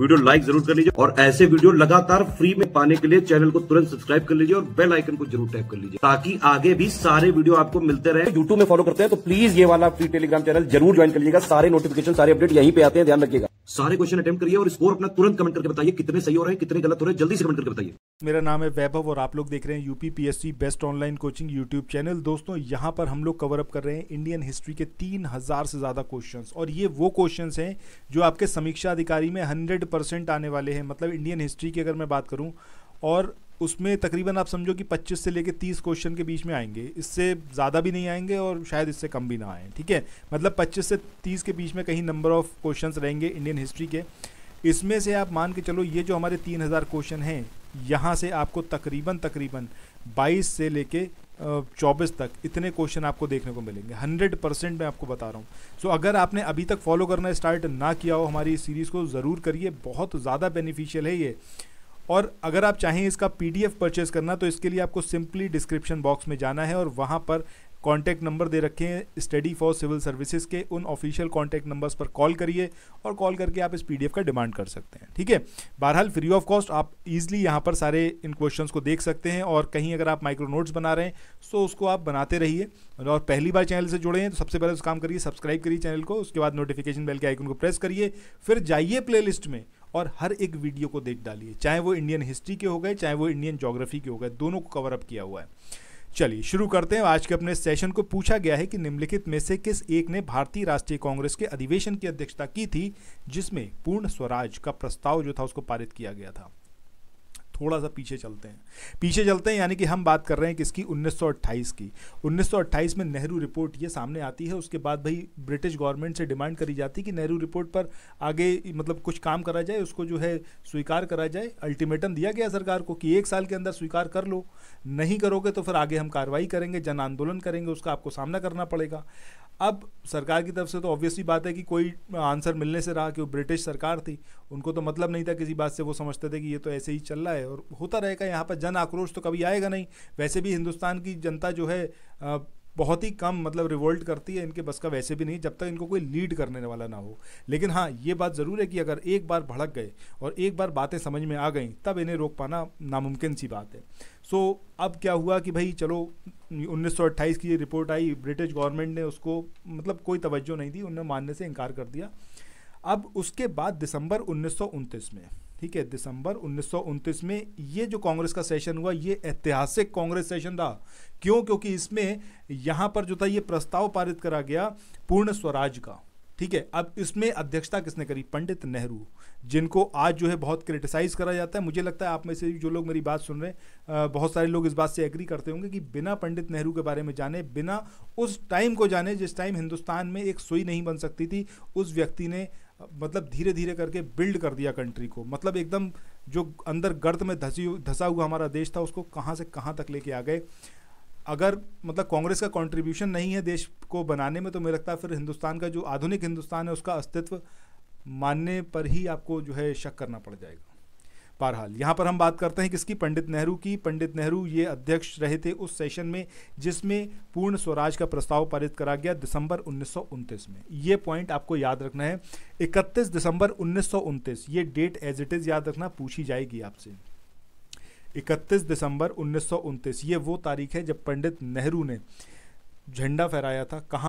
video like जरूर कर लीजिए और ऐसे वीडियो लगातार फ्री में पाने के लिए चैनल को तुरंत सब्सक्राइब कर लीजिए और बेल आइकन को जरूर टैप कर लीजिए ताकि आगे भी सारे वीडियो आपको मिलते रहे यूट्यूब में फॉलो करते हैं तो प्लीज ये वाला फ्री टेलीग्राम चैनल जरूर ज्वाइन कर लीजिएगा सारे नोटिफिकेशन सारे अपडेट यहीं पे आते हैं ध्यान रखिएगा सारे क्वेश्चन अटेम्प करिए और स्कोर अपना तुरंत कमेंट करके बताइए कितने सही हो रहे हैं कितने गलत हो रहे हैं जल्दी से कमेंट करके बताइए मेरा नाम है वैभव और आप लोग देख रहे हैं UP best online coaching YouTube channel दोस्तों यहाँ पर हम लोग कवर अप कर रहे हैं इंडियन हिस्ट्री के तीन हजार से ज्यादा क्वेश्चन और ये वो क्वेश्चन है जो आपके समीक्षा अधिकारी में हंड्रेड हंड्रेड परसेंट आने वाले हैं मतलब इंडियन हिस्ट्री की अगर मैं बात करूँ और उसमें तकरीबन आप समझो कि 25 से लेकर 30 क्वेश्चन के बीच में आएंगे इससे ज़्यादा भी नहीं आएंगे और शायद इससे कम भी ना आएँ ठीक है मतलब 25 से 30 के बीच में कहीं नंबर ऑफ़ क्वेश्चन रहेंगे इंडियन हिस्ट्री के इसमें से आप मान के चलो ये जो हमारे हजार क्वेश्चन हैं यहाँ से आपको तकरीबन तकरीबन 22 से लेके चौबीस तक इतने क्वेश्चन आपको देखने को मिलेंगे हंड्रेड परसेंट मैं आपको बता रहा हूँ सो so, अगर आपने अभी तक फॉलो करना स्टार्ट ना किया हो हमारी सीरीज़ को ज़रूर करिए बहुत ज़्यादा बेनिफिशियल है ये और अगर आप चाहें इसका पीडीएफ परचेज करना तो इसके लिए आपको सिंपली डिस्क्रिप्शन बॉक्स में जाना है और वहाँ पर कॉन्टैक्ट नंबर दे रखे हैं स्टडी फॉर सिविल सर्विसेज के उन ऑफिशियल कॉन्टैक्ट नंबर्स पर कॉल करिए और कॉल करके आप इस पीडीएफ का डिमांड कर सकते हैं ठीक है बहरहाल फ्री ऑफ कॉस्ट आप ईजिली यहाँ पर सारे इन क्वेश्चन को देख सकते हैं और कहीं अगर आप माइक्रो नोट्स बना रहे हैं तो उसको आप बनाते रहिए और पहली बार चैनल से जुड़े हैं तो सबसे पहले उस काम करिए सब्सक्राइब करिए चैनल को उसके बाद नोटिफिकेशन बेल के आइकन को प्रेस करिए फिर जाइए प्ले में और हर एक वीडियो को देख डालिए चाहे वो इंडियन हिस्ट्री के हो गए चाहे वो इंडियन जोग्राफी के हो गए दोनों को कवर अप किया हुआ है चलिए शुरू करते हैं आज के अपने सेशन को पूछा गया है कि निम्नलिखित में से किस एक ने भारतीय राष्ट्रीय कांग्रेस के अधिवेशन की अध्यक्षता की थी जिसमें पूर्ण स्वराज का प्रस्ताव जो था उसको पारित किया गया था थोड़ा सा पीछे चलते हैं पीछे चलते हैं यानी कि हम बात कर रहे हैं किसकी 1928 की 1928 में नेहरू रिपोर्ट ये सामने आती है उसके बाद भाई ब्रिटिश गवर्नमेंट से डिमांड करी जाती है कि नेहरू रिपोर्ट पर आगे मतलब कुछ काम करा जाए उसको जो है स्वीकार करा जाए अल्टीमेटम दिया गया सरकार को कि एक साल के अंदर स्वीकार कर लो नहीं करोगे तो फिर आगे हम कार्रवाई करेंगे जन आंदोलन करेंगे उसका आपको सामना करना पड़ेगा अब सरकार की तरफ से तो ऑब्वियसली बात है कि कोई आंसर मिलने से रहा वो ब्रिटिश सरकार थी उनको तो मतलब नहीं था किसी बात से वो समझते थे कि ये तो ऐसे ही चल रहा है और होता रहेगा यहाँ पर जन आक्रोश तो कभी आएगा नहीं वैसे भी हिंदुस्तान की जनता जो है बहुत ही कम मतलब रिवोल्ट करती है इनके बस का वैसे भी नहीं जब तक इनको कोई लीड करने वाला ना हो लेकिन हाँ ये बात ज़रूर है कि अगर एक बार भड़क गए और एक बार बातें समझ में आ गई तब इन्हें रोक पाना नामुमकिन सी बात है सो so, अब क्या हुआ कि भाई चलो 1928 की ये रिपोर्ट आई ब्रिटिश गवर्नमेंट ने उसको मतलब कोई तवज्जो नहीं दी उन्होंने मानने से इनकार कर दिया अब उसके बाद दिसंबर उन्नीस में ठीक है दिसंबर उन्नीस में ये जो कांग्रेस का सेशन हुआ ये ऐतिहासिक कांग्रेस सेशन था क्यों क्योंकि इसमें यहाँ पर जो था ये प्रस्ताव पारित करा गया पूर्ण स्वराज का ठीक है अब इसमें अध्यक्षता किसने करी पंडित नेहरू जिनको आज जो है बहुत क्रिटिसाइज़ करा जाता है मुझे लगता है आप में से जो लोग मेरी बात सुन रहे हैं बहुत सारे लोग इस बात से एग्री करते होंगे कि बिना पंडित नेहरू के बारे में जाने बिना उस टाइम को जाने जिस टाइम हिंदुस्तान में एक सुई नहीं बन सकती थी उस व्यक्ति ने मतलब धीरे धीरे करके बिल्ड कर दिया कंट्री को मतलब एकदम जो अंदर गर्द में धसी धसा हुआ हमारा देश था उसको कहाँ से कहाँ तक लेके आ गए अगर मतलब कांग्रेस का कंट्रीब्यूशन नहीं है देश को बनाने में तो मुझे लगता है फिर हिंदुस्तान का जो आधुनिक हिंदुस्तान है उसका अस्तित्व मानने पर ही आपको जो है शक करना पड़ जाएगा बहरहाल यहाँ पर हम बात करते हैं किसकी पंडित नेहरू की पंडित नेहरू ये अध्यक्ष रहे थे उस सेशन में जिसमें पूर्ण स्वराज का प्रस्ताव पारित करा गया दिसंबर उन्नीस में ये पॉइंट आपको याद रखना है इकतीस दिसंबर उन्नीस ये डेट एज इट इज़ याद रखना पूछी जाएगी आपसे 31 दिसंबर उन्नीस ये वो तारीख है जब पंडित नेहरू ने झंडा फहराया था कहाँ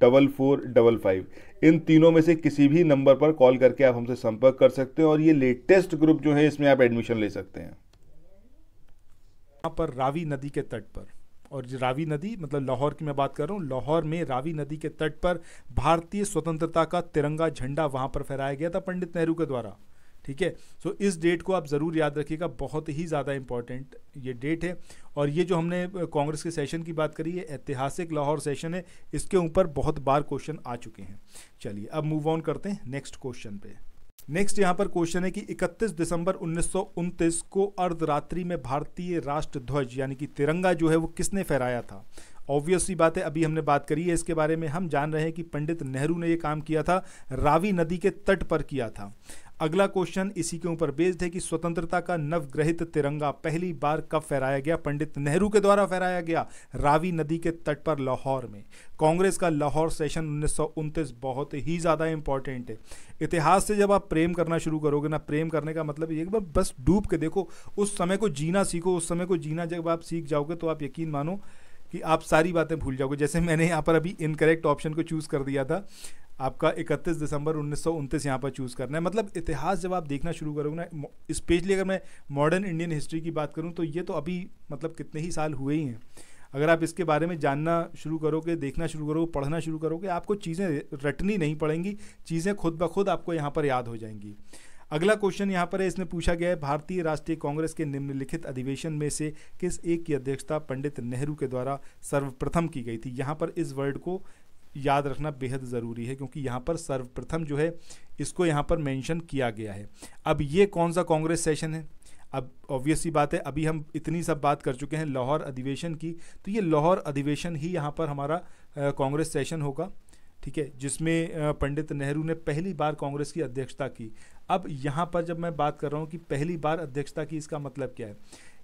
डबल फोर डबल फाइव इन तीनों में से किसी भी नंबर पर कॉल करके आप हमसे संपर्क कर सकते हैं और ये लेटेस्ट ग्रुप जो है इसमें आप एडमिशन ले सकते हैं यहाँ पर रावी नदी के तट पर और रावी नदी मतलब लाहौर की मैं बात कर रहा हूँ लाहौर में रावी नदी के तट पर भारतीय स्वतंत्रता का तिरंगा झंडा वहाँ पर फहराया गया था पंडित नेहरू के द्वारा ठीक है सो इस डेट को आप ज़रूर याद रखिएगा बहुत ही ज़्यादा इंपॉर्टेंट ये डेट है और ये जो हमने कांग्रेस के सेशन की बात करी है ऐतिहासिक लाहौर सेशन है इसके ऊपर बहुत बार क्वेश्चन आ चुके हैं चलिए अब मूव ऑन करते हैं नेक्स्ट क्वेश्चन पे नेक्स्ट यहाँ पर क्वेश्चन है कि 31 दिसंबर उन्नीस को अर्धरात्रि में भारतीय राष्ट्र ध्वज यानी कि तिरंगा जो है वो किसने फहराया था ऑब्वियस सी बात है अभी हमने बात करी है इसके बारे में हम जान रहे हैं कि पंडित नेहरू ने ये काम किया था रावी नदी के तट पर किया था अगला क्वेश्चन इसी के ऊपर बेस्ड है कि स्वतंत्रता का नवग्रहित तिरंगा पहली बार कब फहराया गया पंडित नेहरू के द्वारा फहराया गया रावी नदी के तट पर लाहौर में कांग्रेस का लाहौर सेशन उन्नीस बहुत ही ज़्यादा इंपॉर्टेंट है इतिहास से जब आप प्रेम करना शुरू करोगे ना प्रेम करने का मतलब ये बस डूब के देखो उस समय को जीना सीखो उस समय को जीना जब आप सीख जाओगे तो आप यकीन मानो कि आप सारी बातें भूल जाओगे जैसे मैंने यहाँ पर अभी इनकरेक्ट ऑप्शन को चूज़ कर दिया था आपका 31 दिसंबर उन्नीस सौ यहाँ पर चूज़ करना है मतलब इतिहास जब आप देखना शुरू करोगे ना स्पेशली अगर मैं मॉडर्न इंडियन हिस्ट्री की बात करूँ तो ये तो अभी मतलब कितने ही साल हुए ही हैं अगर आप इसके बारे में जानना शुरू करोगे देखना शुरू करोगे पढ़ना शुरू करोगे आपको चीज़ें रटनी नहीं पड़ेंगी चीज़ें खुद ब खुद आपको यहाँ पर याद हो जाएंगी अगला क्वेश्चन यहाँ पर है इसमें पूछा गया है भारतीय राष्ट्रीय कांग्रेस के निम्नलिखित अधिवेशन में से किस एक की अध्यक्षता पंडित नेहरू के द्वारा सर्वप्रथम की गई थी यहाँ पर इस वर्ड को याद रखना बेहद ज़रूरी है क्योंकि यहाँ पर सर्वप्रथम जो है इसको यहाँ पर मेंशन किया गया है अब ये कौन सा कांग्रेस सेशन है अब ऑब्वियसली बात है अभी हम इतनी सब बात कर चुके हैं लाहौर अधिवेशन की तो ये लाहौर अधिवेशन ही यहाँ पर हमारा कांग्रेस सेशन होगा ठीक है जिसमें पंडित नेहरू ने पहली बार कांग्रेस की अध्यक्षता की अब यहाँ पर जब मैं बात कर रहा हूँ कि पहली बार अध्यक्षता की इसका मतलब क्या है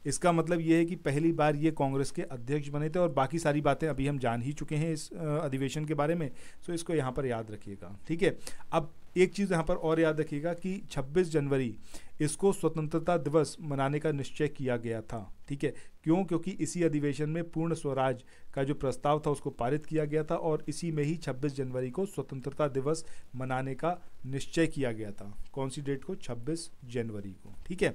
इसका मतलब ये है कि पहली बार ये कांग्रेस के अध्यक्ष बने थे और बाकी सारी बातें अभी हम जान ही चुके हैं इस अधिवेशन के बारे में सो इसको यहाँ पर याद रखिएगा ठीक है अब एक चीज़ यहाँ पर और याद रखिएगा कि 26 जनवरी इसको स्वतंत्रता दिवस मनाने का निश्चय किया गया था ठीक है क्यों क्योंकि इसी अधिवेशन में पूर्ण स्वराज का जो प्रस्ताव था उसको पारित किया गया था और इसी में ही 26 जनवरी को स्वतंत्रता दिवस मनाने का निश्चय किया गया था कौन सी डेट को 26 जनवरी को ठीक है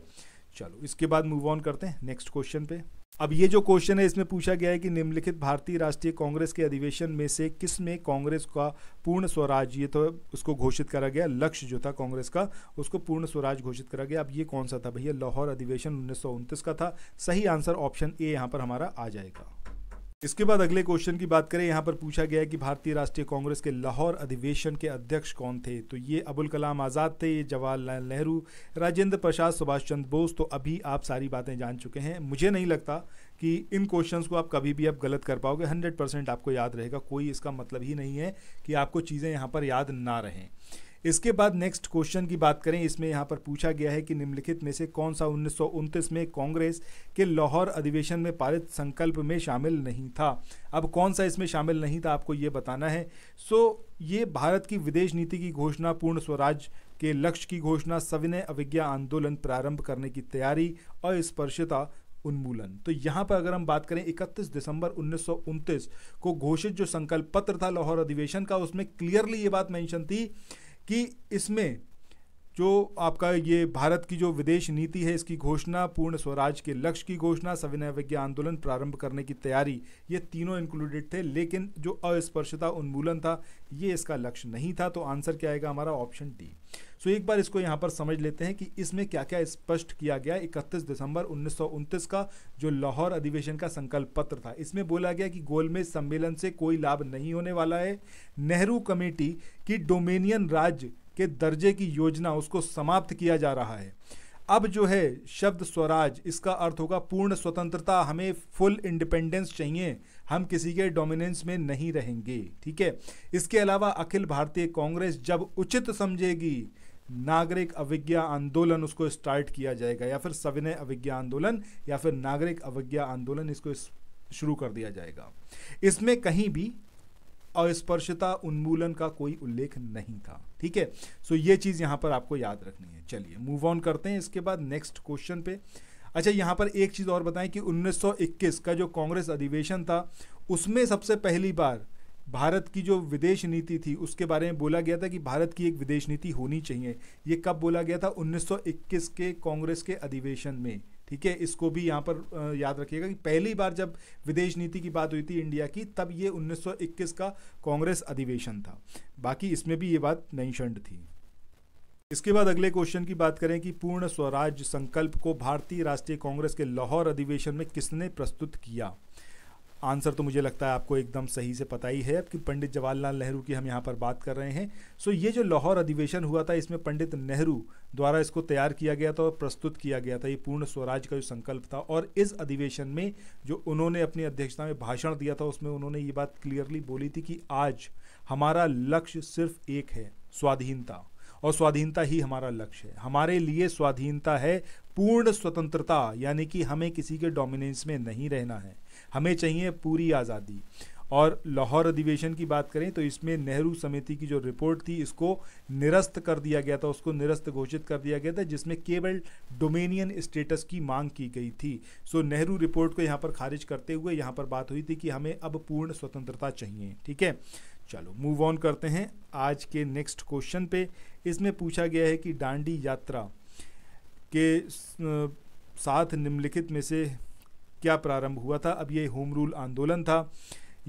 चलो इसके बाद मूव ऑन करते हैं नेक्स्ट क्वेश्चन पे अब ये जो क्वेश्चन है इसमें पूछा गया है कि निम्नलिखित भारतीय राष्ट्रीय कांग्रेस के अधिवेशन में से किस में कांग्रेस का पूर्ण स्वराज ये तो उसको घोषित करा गया लक्ष्य जो था कांग्रेस का उसको पूर्ण स्वराज घोषित करा गया अब ये कौन सा था भैया लाहौर अधिवेशन उन्नीस का था सही आंसर ऑप्शन ए यहाँ पर हमारा आ जाएगा इसके बाद अगले क्वेश्चन की बात करें यहाँ पर पूछा गया है कि भारतीय राष्ट्रीय कांग्रेस के लाहौर अधिवेशन के अध्यक्ष कौन थे तो ये अबुल कलाम आज़ाद थे ये जवाहरलाल नेहरू राजेंद्र प्रसाद सुभाष चंद्र बोस तो अभी आप सारी बातें जान चुके हैं मुझे नहीं लगता कि इन क्वेश्चन को आप कभी भी आप गलत कर पाओगे हंड्रेड परसेंट आपको याद रहेगा कोई इसका मतलब ही नहीं है कि आपको चीज़ें यहाँ पर याद ना रहें इसके बाद नेक्स्ट क्वेश्चन की बात करें इसमें यहाँ पर पूछा गया है कि निम्नलिखित में से कौन सा उन्नीस में कांग्रेस के लाहौर अधिवेशन में पारित संकल्प में शामिल नहीं था अब कौन सा इसमें शामिल नहीं था आपको ये बताना है सो ये भारत की विदेश नीति की घोषणा पूर्ण स्वराज के लक्ष्य की घोषणा सविनय अविज्ञा आंदोलन प्रारंभ करने की तैयारी अस्पर्श्यता उन्मूलन तो यहाँ पर अगर हम बात करें 31 दिसंबर उन्नीस को घोषित जो संकल्प पत्र था लाहौर अधिवेशन का उसमें क्लियरली ये बात मेंशन थी कि इसमें जो आपका ये भारत की जो विदेश नीति है इसकी घोषणा पूर्ण स्वराज के लक्ष्य की घोषणा सविनय विज्ञा आंदोलन प्रारंभ करने की तैयारी ये तीनों इंक्लूडेड थे लेकिन जो अस्पर्शता उन्मूलन था ये इसका लक्ष्य नहीं था तो आंसर क्या आएगा हमारा ऑप्शन डी सो एक बार इसको यहाँ पर समझ लेते हैं कि इसमें क्या क्या स्पष्ट किया गया इकतीस दिसंबर उन्नीस का जो लाहौर अधिवेशन का संकल्प पत्र था इसमें बोला गया कि गोलमेज सम्मेलन से कोई लाभ नहीं होने वाला है नेहरू कमेटी की डोमेनियन राज्य के दर्जे की योजना उसको समाप्त किया जा रहा है अब जो है शब्द स्वराज इसका अर्थ होगा पूर्ण स्वतंत्रता हमें फुल इंडिपेंडेंस चाहिए हम किसी के डोमिनेंस में नहीं रहेंगे ठीक है इसके अलावा अखिल भारतीय कांग्रेस जब उचित समझेगी नागरिक अविज्ञा आंदोलन उसको स्टार्ट किया जाएगा या फिर सविनय अविज्ञा आंदोलन या फिर नागरिक अविज्ञा आंदोलन इसको शुरू कर दिया जाएगा इसमें कहीं भी अस्पर्शता उन्मूलन का कोई उल्लेख नहीं था ठीक है सो ये चीज़ यहां पर आपको याद रखनी है चलिए मूव ऑन करते हैं इसके बाद नेक्स्ट क्वेश्चन पे अच्छा यहाँ पर एक चीज़ और बताएं कि 1921 का जो कांग्रेस अधिवेशन था उसमें सबसे पहली बार भारत की जो विदेश नीति थी उसके बारे में बोला गया था कि भारत की एक विदेश नीति होनी चाहिए ये कब बोला गया था 1921 के कांग्रेस के अधिवेशन में ठीक है इसको भी यहाँ पर याद रखिएगा कि पहली बार जब विदेश नीति की बात हुई थी इंडिया की तब ये 1921 का कांग्रेस अधिवेशन था बाकी इसमें भी ये बात मैंशनड थी इसके बाद अगले क्वेश्चन की बात करें कि पूर्ण स्वराज संकल्प को भारतीय राष्ट्रीय कांग्रेस के लाहौर अधिवेशन में किसने प्रस्तुत किया आंसर तो मुझे लगता है आपको एकदम सही से पता ही है कि पंडित जवाहरलाल नेहरू की हम यहाँ पर बात कर रहे हैं सो ये जो लाहौर अधिवेशन हुआ था इसमें पंडित नेहरू द्वारा इसको तैयार किया गया था और प्रस्तुत किया गया था ये पूर्ण स्वराज का जो संकल्प था और इस अधिवेशन में जो उन्होंने अपनी अध्यक्षता में भाषण दिया था उसमें उन्होंने ये बात क्लियरली बोली थी कि आज हमारा लक्ष्य सिर्फ एक है स्वाधीनता और स्वाधीनता ही हमारा लक्ष्य है हमारे लिए स्वाधीनता है पूर्ण स्वतंत्रता यानी कि हमें किसी के डोमिनेंस में नहीं रहना है हमें चाहिए पूरी आज़ादी और लाहौर अधिवेशन की बात करें तो इसमें नेहरू समिति की जो रिपोर्ट थी इसको निरस्त कर दिया गया था उसको निरस्त घोषित कर दिया गया था जिसमें केवल डोमेनियन स्टेटस की मांग की गई थी सो नेहरू रिपोर्ट को यहाँ पर खारिज करते हुए यहाँ पर बात हुई थी कि हमें अब पूर्ण स्वतंत्रता चाहिए ठीक है चलो मूव ऑन करते हैं आज के नेक्स्ट क्वेश्चन पे इसमें पूछा गया है कि डांडी यात्रा के साथ निम्नलिखित में से क्या प्रारंभ हुआ था अब ये होम रूल आंदोलन था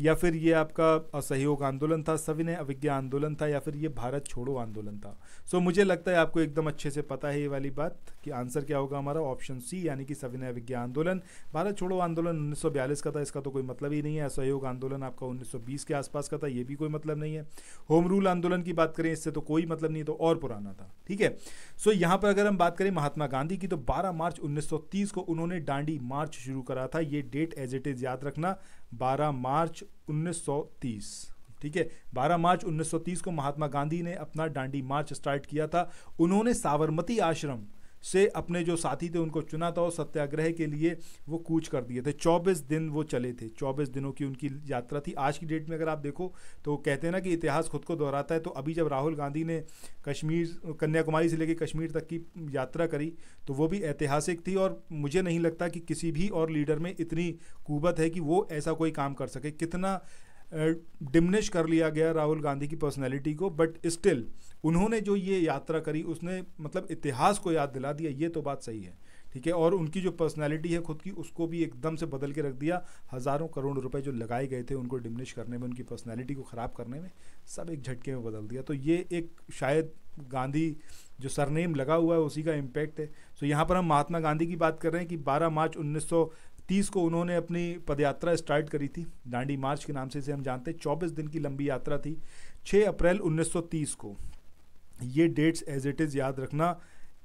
या फिर ये आपका असहयोग आंदोलन था सविनय अविज्ञा आंदोलन था या फिर ये भारत छोड़ो आंदोलन था सो so, मुझे लगता है आपको एकदम अच्छे से पता है ये वाली बात कि आंसर क्या होगा हमारा ऑप्शन सी यानी कि सविनय अविज्ञा आंदोलन भारत छोड़ो आंदोलन उन्नीस का था इसका तो कोई मतलब ही नहीं है असहयोग आंदोलन आपका उन्नीस के आसपास का था ये भी कोई मतलब नहीं है होम रूल आंदोलन की बात करें इससे तो कोई मतलब नहीं तो और पुराना था ठीक है सो यहाँ पर अगर हम बात करें महात्मा गांधी की तो बारह मार्च उन्नीस को उन्होंने डांडी मार्च शुरू करा था ये डेट एज इट इज़ याद रखना 12 मार्च 1930 ठीक है 12 मार्च 1930 को महात्मा गांधी ने अपना डांडी मार्च स्टार्ट किया था उन्होंने साबरमती आश्रम से अपने जो साथी थे उनको चुना था और सत्याग्रह के लिए वो कूच कर दिए थे चौबीस दिन वो चले थे चौबीस दिनों की उनकी यात्रा थी आज की डेट में अगर आप देखो तो कहते हैं ना कि इतिहास खुद को दोहराता है तो अभी जब राहुल गांधी ने कश्मीर कन्याकुमारी से लेकर कश्मीर तक की यात्रा करी तो वो भी ऐतिहासिक थी और मुझे नहीं लगता कि किसी भी और लीडर में इतनी कुबत है कि वो ऐसा कोई काम कर सके कितना डिमनिश कर लिया गया राहुल गांधी की पर्सनैलिटी को बट स्टिल उन्होंने जो ये यात्रा करी उसने मतलब इतिहास को याद दिला दिया ये तो बात सही है ठीक है और उनकी जो पर्सनैलिटी है खुद की उसको भी एकदम से बदल के रख दिया हज़ारों करोड़ रुपए जो लगाए गए थे उनको डिमनिश करने में उनकी पर्सनैलिटी को ख़राब करने में सब एक झटके में बदल दिया तो ये एक शायद गांधी जो सरनेम लगा हुआ है उसी का इम्पैक्ट है सो यहाँ पर हम महात्मा गांधी की बात कर रहे हैं कि 12 मार्च उन्नीस तीस को उन्होंने अपनी पदयात्रा स्टार्ट करी थी दांडी मार्च के नाम से इसे हम जानते हैं चौबीस दिन की लंबी यात्रा थी छः अप्रैल उन्नीस को ये डेट्स एज इट इज़ याद रखना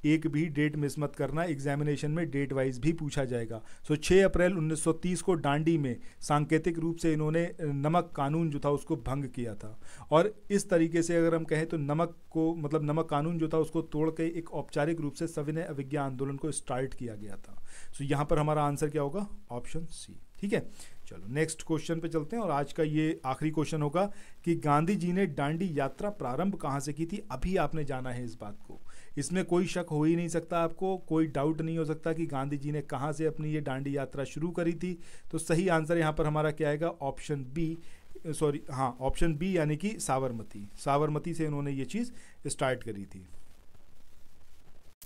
एक भी डेट मिस मत करना एग्जामिनेशन में डेट वाइज भी पूछा जाएगा सो so, 6 अप्रैल 1930 को डांडी में सांकेतिक रूप से इन्होंने नमक कानून जो था उसको भंग किया था और इस तरीके से अगर हम कहें तो नमक को मतलब नमक कानून जो था उसको तोड़ के एक औपचारिक रूप से सविनय अविज्ञा आंदोलन को स्टार्ट किया गया था सो so, यहाँ पर हमारा आंसर क्या होगा ऑप्शन सी ठीक है चलो नेक्स्ट क्वेश्चन पे चलते हैं और आज का ये आखिरी क्वेश्चन होगा कि गांधी जी ने डांडी यात्रा प्रारंभ कहाँ से की थी अभी आपने जाना है इस बात को इसमें कोई शक हो ही नहीं सकता आपको कोई डाउट नहीं हो सकता कि गांधी जी ने कहाँ से अपनी ये डांडी यात्रा शुरू करी थी तो सही आंसर यहाँ पर हमारा क्या आएगा ऑप्शन बी सॉरी हाँ ऑप्शन बी यानी कि साबरमती साबरमती से इन्होंने ये चीज़ स्टार्ट करी थी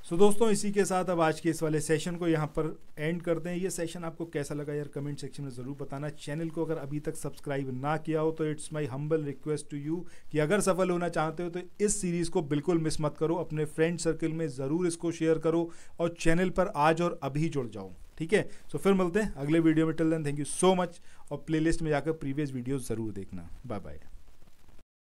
सो so, दोस्तों इसी के साथ अब आज के इस वाले सेशन को यहाँ पर एंड करते हैं ये सेशन आपको कैसा लगा यार कमेंट सेक्शन में ज़रूर बताना चैनल को अगर अभी तक सब्सक्राइब ना किया हो तो it's my humble request to you कि अगर सफल होना चाहते हो तो इस सीरीज़ को बिल्कुल मिस मत करो अपने फ्रेंड सर्कल में ज़रूर इसको शेयर करो और चैनल पर आज और अभी जुड़ जाओ ठीक है सो फिर मिलते हैं अगले वीडियो में till then thank you so much और प्ले में जाकर प्रीवियस वीडियो ज़रूर देखना बाय बाय